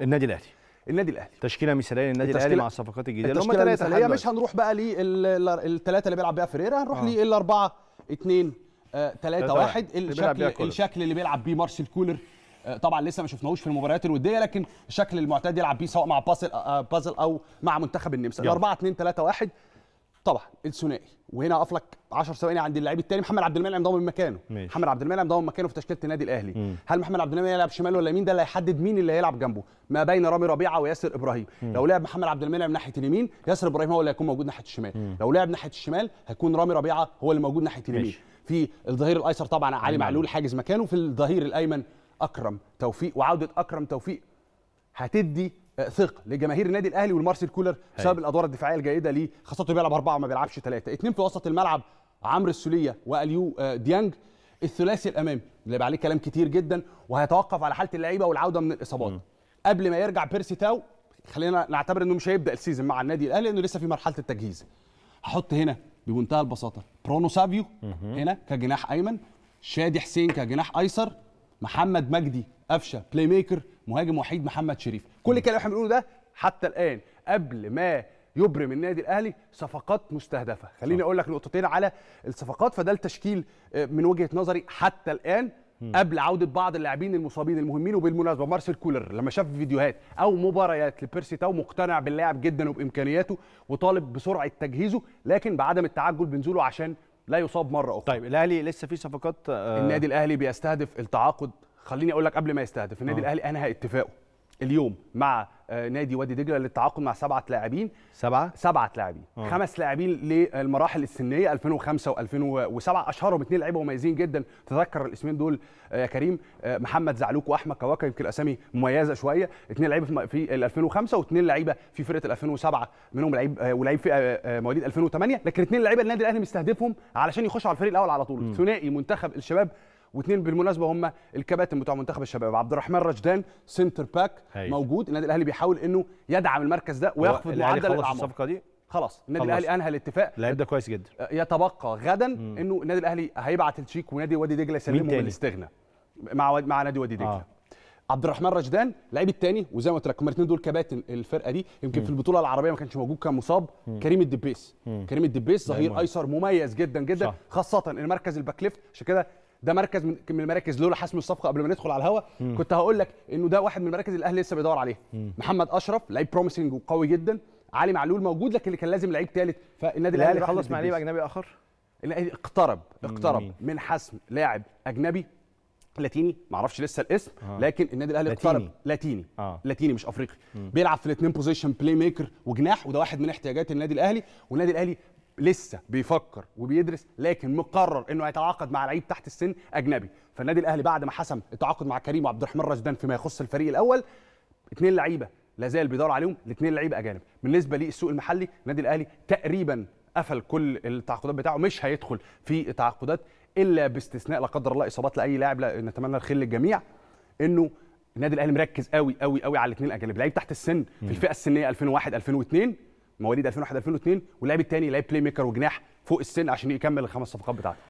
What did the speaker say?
النادي الاهلي النادي الاهلي تشكيله مثاليه للنادي الاهلي مع الصفقات الجديده هم ثلاثه هي مش هنروح بقى للثلاثه اللي بيلعب بيها فيريرا هنروح آه. للاربعه اثنين ثلاثه آه، واحد الشكل الشكل اللي بيلعب بيه مارسيل كولر آه، طبعا لسه ما شفناهوش في المباريات الوديه لكن الشكل المعتاد يلعب بيه سواء مع بازل آه، بازل او مع منتخب النمسا 4 2 3 1 طبعا الثنائي وهنا اقف لك 10 ثواني عند اللاعب الثاني محمد عبد المنعم ضامن مكانه ماشي. محمد عبد المنعم ضامن مكانه في تشكيله النادي الاهلي مم. هل محمد عبد المنعم يلعب شمال ولا يمين ده اللي هيحدد مين اللي هيلعب جنبه ما بين رامي ربيعه وياسر ابراهيم مم. لو لعب محمد عبد المنعم ناحيه اليمين ياسر ابراهيم هو اللي هيكون موجود ناحيه الشمال مم. لو لعب ناحيه الشمال هيكون رامي ربيعه هو اللي موجود ناحيه اليمين ماشي. في الظهير الايسر طبعا علي نعم. معلول حاجز مكانه في الظهير الايمن اكرم توفيق وعوده اكرم توفيق هتدي آه، ثقه لجماهير النادي الاهلي والمارسيل كولر بسبب الادوار الدفاعيه الجيده ليه خاصه بيلعب اربعه ما بيلعبش ثلاثه اثنين في وسط الملعب عمرو السوليه واليو آه، ديانج الثلاثي الامامي اللي بقى عليه كلام كتير جدا وهيتوقف على حاله اللعيبه والعوده من الاصابات م. قبل ما يرجع بيرسي تاو خلينا نعتبر انه مش هيبدا السيزون مع النادي الاهلي لانه لسه في مرحله التجهيز هحط هنا بمنتهى البساطه برونو سافيو هنا كجناح ايمن شادي حسين كجناح ايسر محمد مجدي قفشه بلاي ميكر مهاجم وحيد محمد شريف كل الكلام اللي احنا بنقوله ده حتى الان قبل ما يبرم النادي الاهلي صفقات مستهدفه خليني اقول لك نقطتين على الصفقات فده التشكيل آه، من وجهه نظري حتى الان قبل عوده بعض اللاعبين المصابين المهمين وبالمناسبه مارسيل كولر لما شاف فيديوهات او مباريات لبيرسي تاو مقتنع باللاعب جدا وبامكانياته وطالب بسرعه تجهيزه لكن بعدم التعجل بنزوله عشان لا يصاب مره اخرى طيب الاهلي لسه في صفقات آه النادي الاهلي بيستهدف التعاقد خليني اقول لك قبل ما يستهدف النادي آه. الاهلي انهى اتفاقه اليوم مع آه، نادي وادي دجله للتعاقد مع سبعه لاعبين سبعه سبعه لاعبين آه. خمس لاعبين للمراحل السنيه 2005 و2007 اشهرهم اثنين لعيبه مميزين جدا تذكر الاسمين دول يا كريم محمد زعلوك واحمد كواكا يمكن الاسامي مميزه شويه اثنين لعيبه في 2005 واثنين لعيبه في فرقه 2007 منهم لعيب ولعيب في مواليد 2008 لكن اثنين لعيبه النادي الاهلي مستهدفهم علشان يخشوا على الفريق الاول على طول ثنائي منتخب الشباب واثنين بالمناسبه هم الكباتن بتوع منتخب الشباب عبد الرحمن رشدان سنتر باك هي. موجود النادي الاهلي بيحاول انه يدعم المركز ده ويخفض معدل الصفقه دي خلاص النادي الاهلي انهى الاتفاق اللعيب ده كويس جدا آه، يتبقى غدا مم. انه النادي الاهلي هيبعت التشيك ونادي وادي دجله من الاستغنى مع مع نادي وادي دجله آه. عبد الرحمن رشدان لعيب الثاني وزي ما قلت لك الاثنين دول كباتن الفرقه دي يمكن مم. في البطوله العربيه ما كانش موجود كان مصاب مم. كريم الدبيس مم. كريم الدبيس ظهير ايسر مميز جدا جدا صح. خاصه المركز الباك ليفت عشان كده ده مركز من المراكز لولا حسم الصفقه قبل ما ندخل على الهوا كنت هقول لك انه ده واحد من المراكز الاهلي لسه بيدور عليها محمد اشرف لعيب بروميسنج وقوي جدا علي معلول موجود لكن كان لازم لعيب ثالث فالنادي الاهلي خلص مع لعيب اجنبي اخر الاهلي اقترب اقترب من حسم لاعب اجنبي لاتيني معرفش لسه الاسم آه. لكن النادي الاهلي اقترب لاتيني آه. لاتيني مش افريقي مم. بيلعب في الاثنين بوزيشن بلاي ميكر وجناح وده واحد من احتياجات النادي الاهلي والنادي الاهلي لسه بيفكر وبيدرس لكن مقرر انه هيتعاقد مع لعيب تحت السن اجنبي فالنادي الاهلي بعد ما حسم التعاقد مع كريم وعبد الرحمن رشدان فيما يخص الفريق الاول اثنين لعيبه لا زال بيدور عليهم الاثنين لعيبه اجانب بالنسبه للسوق المحلي النادي الاهلي تقريبا قفل كل التعاقدات بتاعه مش هيدخل في تعاقدات الا باستثناء لا قدر الله اصابات لاي لاعب لا نتمنى الخير للجميع انه النادي الاهلي مركز قوي قوي قوي على الاثنين الاجانب لعيب تحت السن في الفئه السنيه 2001 2002 مواليد 2001 2002 واللاعب الثاني لعيب بلاي ميكر وجناح فوق السن عشان يكمل الخمس صفقات بتاعته